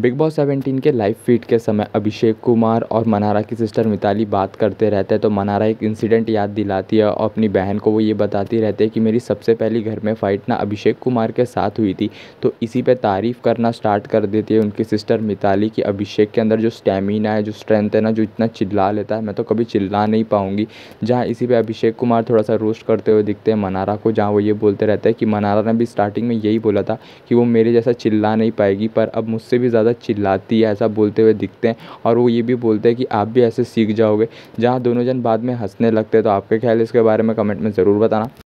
big Boss seventeen के live feed के समय अभिषेक कुमार और मनारा की सिस्टर मिताली बात करते रहते हैं तो मनारा एक इंसिडेंट याद दिलाती है और अपनी बहन को वो ये बताती रहती है कि मेरी सबसे पहली घर में फ़ाइट ना अभिषेक कुमार के साथ हुई थी तो इसी पे तारीफ़ करना स्टार्ट कर देती है उनकी सिस्टर मिताली कि अभिषेक के अंदर जो स्टेमिना है जो स्ट्रेंथ है ना जो इतना चिल्ला लेता है मैं तो कभी चिल्ला नहीं पाऊँगी जहाँ इसी पर अभिषेक कुमार थोड़ा सा रोस्ट करते हुए दिखते हैं मनारा को जहाँ वो ये बोलते रहते हैं कि मनारा ने भी स्टार्टिंग में यही बोला था कि वो मेरे जैसा चिल्ला नहीं पाएगी पर अब मुझसे भी ज़्यादा ज़्यादा चिल्लाती है ऐसा बोलते हुए दिखते हैं और वो ये भी बोलते हैं कि आप भी ऐसे सीख जाओगे जहाँ दोनों जन बाद में हंसने लगते हैं तो आपके ख्याल इसके बारे में कमेंट में ज़रूर बताना